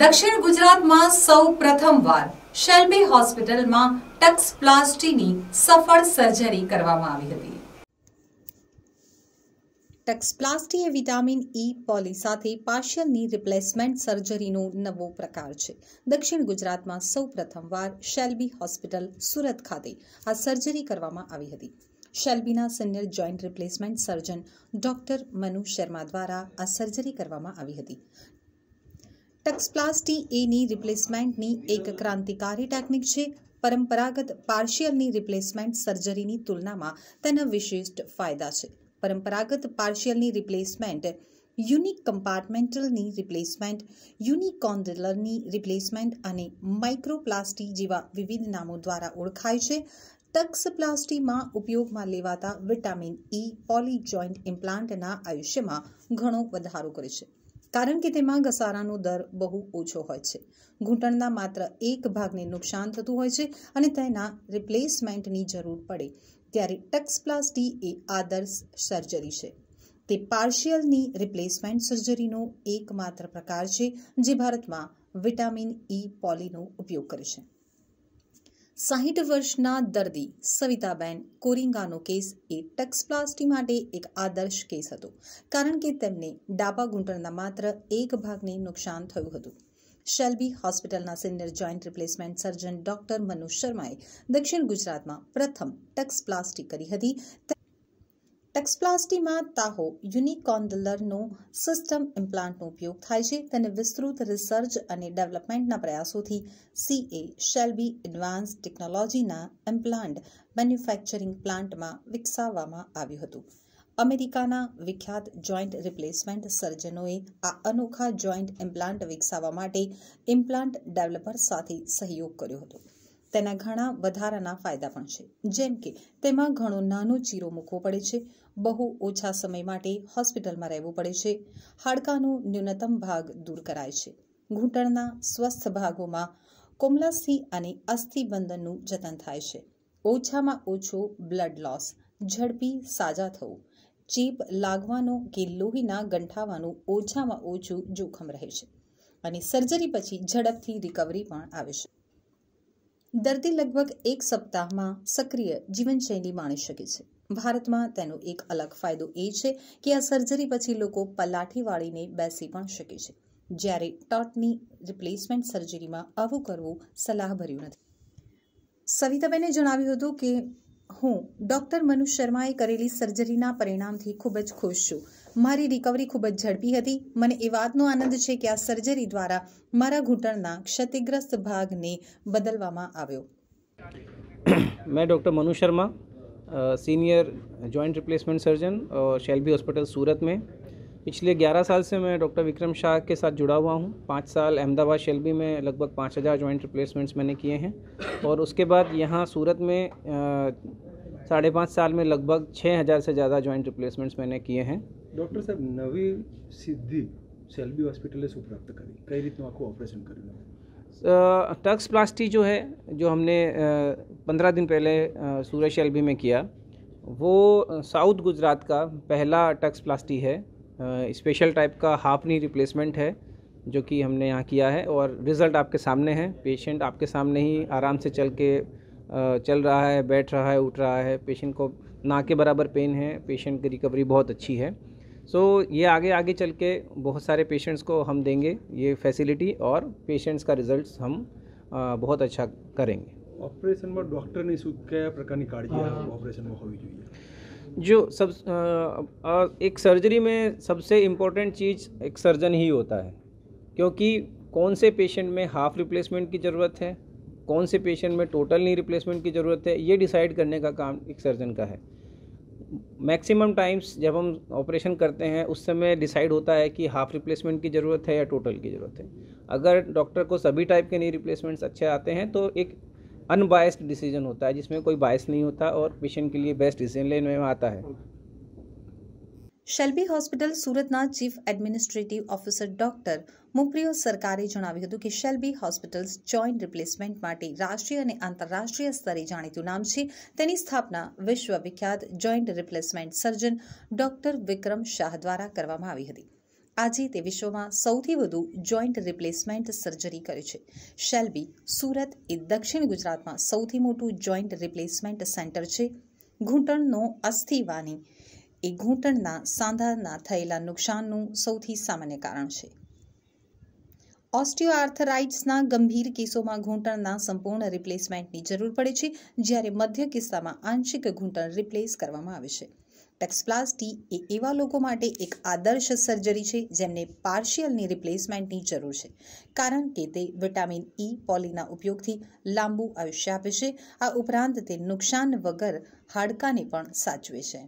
દક્ષિણ ગુજરાતમાં સૌ પ્રથમવાર શેલ્બી હોસ્પિટલમાં ટક્સ સફળ સર્જરી કરવામાં આવી હતી ટક્સપ્લાસ્ટી એ વિટામિન ઈ e પોલી સાથે પાર્શિયલની રિપ્લેસમેન્ટ સર્જરીનો નવો પ્રકાર છે દક્ષિણ ગુજરાતમાં સૌ પ્રથમવાર શેલ્બી હોસ્પિટલ સુરત ખાતે આ સર્જરી કરવામાં આવી હતી શેલ્બીના senior joint replacement surgeon doctor Manu Sharma દ્વારા આ સર્જરી કરવામાં આવી હતી ટક્સપ્લાસ્ટી એની રિપ્લેસમેન્ટની એક ક્રાંતિકારી ટેકનિક છે પરંપરાગત પાર્શિયલની રિપ્લેસમેન્ટ સર્જરીની તુલનામાં તેના વિશિષ્ટ ફાયદા છે પરંપરાગત પાર્શિયલની રિપ્લેસમેન્ટ યુનિક કમ્પાર્ટમેન્ટલની રિપ્લેસમેન્ટ યુનિકોન્ડલરની રિપ્લેસમેન્ટ અને માઇક્રોપ્લાસ્ટી જેવા વિવિધ નામો દ્વારા ઓળખાય છે ટક્સપ્લાસ્ટીમાં ઉપયોગમાં લેવાતા વિટામિન ઈ પોલી જોઈન્ટ ઇમ્પ્લાન્ટના આયુષ્યમાં ઘણો વધારો કરે છે કારણ કે તેમાં ઘસારાનો દર બહુ ઓછો હોય છે ઘૂંટણના માત્ર એક ભાગને નુકસાન થતું હોય છે અને તેના રિપ્લેસમેન્ટની જરૂર પડે ત્યારે ટક્સપ્લાસ્ટી એ આદર્શ સર્જરી છે તે પાર્શિયલની રિપ્લેસમેન્ટ સર્જરીનો એકમાત્ર પ્રકાર છે જે ભારતમાં વિટામિન ઈ e પોલીનો ઉપયોગ કરે છે સાહીઠ વર્ષના દર્દી સવિતાબેન કોરિંગાનો કેસ એ ટક્સપ્લાસ્ટી માટે એક આદર્શ કેસ હતો કારણ કે તેમને ડાબા ઘૂંટણના માત્ર એક ભાગને નુકસાન થયું હતું શેલ્બી હોસ્પિટલના senior joint replacement surgeon doctor Manoj શર્માએ દક્ષિણ ગુજરાતમાં પ્રથમ ટક્સપ્લાસ્ટી કરી હતી ટેક્સપ્લાસ્ટીમાં તાહો યુનિકોન્ડલરનો સિસ્ટમ ઇમ્પ્લાન્ટનો ઉપયોગ થાય છે તેને વિસ્તૃત રિસર્ચ અને ડેવલપમેન્ટના પ્રયાસોથી સીએ શેલ્બી એડવાન્સ ટેકનોલોજીના ઇમ્પ્લાન્ટ મેન્યુફેક્ચરિંગ પ્લાન્ટમાં વિકસાવવામાં આવ્યું હતું અમેરિકાના વિખ્યાત જોઈન્ટ રિપ્લેસમેન્ટ સર્જનોએ આ અનોખા જોઈન્ટ ઇમ્પ્લાન્ટ વિકસાવવા માટે ઇમ્પ્લાન્ટ ડેવલપર સાથે સહયોગ કર્યો હતો તેના ઘણા વધારાના ફાયદા પણ છે જેમ કે તેમાં ઘણો નાનો ચીરો મૂકવો પડે છે બહુ ઓછા સમય માટે હોસ્પિટલમાં રહેવું પડે છે હાડકાનો ન્યૂનતમ ભાગ દૂર કરાય છે ઘૂંટણના સ્વસ્થ ભાગોમાં કોમલાસ્થિ અને અસ્થિબંધનનું જતન થાય છે ઓછામાં ઓછો બ્લડ લોસ ઝડપી સાજા થવું ચેપ લાગવાનું કે લોહીના ગંઠાવાનું ઓછામાં ઓછું જોખમ રહે છે અને સર્જરી પછી ઝડપથી રિકવરી પણ આવે છે દર્દી લગભગ એક સપ્તાહમાં સક્રિય જીવનશૈલી માણી શકે છે ભારતમાં તેનો એક અલગ ફાયદો એ છે કે આ સર્જરી પછી લોકો પલાઠી વાળીને બેસી પણ શકે છે જ્યારે ટોટની રિપ્લેસમેન્ટ સર્જરીમાં આવું કરવું સલાહભર્યું નથી સવિતાબેને જણાવ્યું હતું કે હું ડૉક્ટર મનુ શર્માએ કરેલી સર્જરીના પરિણામથી ખૂબ જ ખુશ છું મારી રિકવરી ખૂબ જ ઝડપી હતી મને એ વાતનો આનંદ છે કે આ સર્જરી દ્વારા મારા ઘૂંટણના ક્ષતિગ્રસ્ત ભાગને બદલવામાં આવ્યો મેં doctor Manu Sharma senior joint replacement surgeon Shelby hospital Surat મેં पिछले 11 साल से मैं डॉक्टर विक्रम शाह के साथ जुड़ा हुआ हूँ पाँच साल अहमदाबाद शेल्बी में लगभग पाँच हज़ार जॉइंट रिप्लेसमेंट्स मैंने किए हैं और उसके बाद यहाँ सूरत में साढ़े पाँच साल में लगभग छः हज़ार से ज़्यादा जॉइंट रिप्लेसमेंट्स मैंने किए हैं डॉक्टर साहब નવી सिद्धि સેલ્બી हॉस्पिटल से પ્રાપ્ત करी कई रीत आपको ऑपरेशन કર્યું टक्स प्लास्टी जो है जो हमने पंद्रह दिन पहले सूरज शेल्बी में किया वो साउथ गुजरात का पहला टक्स प्लास्टी है स्पेशल टाइप का हाफ नी रिप्लेसमेंट है जो कि हमने यहाँ किया है और रिज़ल्ट आपके सामने है पेशेंट आपके सामने ही आराम से चल के चल रहा है बैठ रहा है उठ रहा है पेशेंट को ना के बराबर पेन है पेशेंट की रिकवरी बहुत अच्छी है सो so, ये आगे आगे चल के बहुत सारे पेशेंट्स को हम देंगे ये फैसिलिटी और पेशेंट्स का रिजल्ट हम बहुत अच्छा करेंगे ऑपरेशन ઓપરેશનમાં ડૉક્ટરની શું કયા પ્રકારની કાળજી ઓપરેશનમાં હોવી જોઈએ जो सब आ, एक सर्जरी में सबसे इम्पोर्टेंट चीज़ एक सर्जन ही होता है क्योंकि कौन से पेशेंट में हाफ़ रिप्लेसमेंट की ज़रूरत है कौन से पेशेंट में टोटल नी रिप्लेसमेंट की ज़रूरत है ये डिसाइड करने का काम एक सर्जन का है मैक्सिमम टाइम्स जब हम ऑपरेशन करते हैं उस समय डिसाइड होता है कि हाफ रिप्लेसमेंट की ज़रूरत है या टोटल की ज़रूरत है अगर डॉक्टर को सभी टाइप के नी रिप्लेसमेंट्स अच्छे आते हैं तो एक अनबायस्ड डिसीजन होता है जिसमें कोई बायस नहीं होता और पेशेंट के लिए बेस्ट डिसीजन लेने में आता है શેલ્બી હોસ્પિટલ સુરતના ચીફ એડમિનિસ્ટ્રેટિવ ઓફિસર ડોક્ટર મુપ્રિયો સરકારે જણાવ્યું હતું કે શેલ્બી હોસ્પિટલ્સ જોઈન્ટ રિપ્લેસમેન્ટ માટે રાષ્ટ્રીય અને આંતરરાષ્ટ્રીય સ્તરે જાણીતું નામ છે તેની સ્થાપના વિશ્વ વિખ્યાત joint replacement surgeon doctor Vikram Shah દ્વારા કરવામાં આવી હતી આજે તે વિશ્વમાં સૌથી વધુ જોઈન્ટ રિપ્લેસમેન્ટ સર્જરી કરે છે શેલ્બી સુરત એ દક્ષિણ ગુજરાતમાં સૌથી મોટું જોઈન્ટ રિપ્લેસમેન્ટ સેન્ટર છે ઘૂંટણનો અસ્થિવાની એ ઘૂંટણના સાંધાના થયેલા નુકસાનનું સૌથી સામાન્ય કારણ છે ઓસ્ટિયોઆર્થરાઇટ્સના ગંભીર કેસોમાં ઘૂંટણના સંપૂર્ણ રિપ્લેસમેન્ટની જરૂર પડે છે જ્યારે મધ્ય કિસ્સામાં આંશિક ઘૂંટણ રિપ્લેસ કરવામાં આવે છે ટેક્સપ્લાસ્ટી એ એવા લોકો માટે એક આદર્શ સર્જરી છે જેમને પાર્શિયલની રિપ્લેસમેન્ટની જરૂર છે કારણ કે તે વિટામિન ઈ e પોલીના ઉપયોગથી લાંબુ આયુષ્ય આપે છે આ ઉપરાંત તે નુકસાન વગર હાડકાને પણ સાચવે છે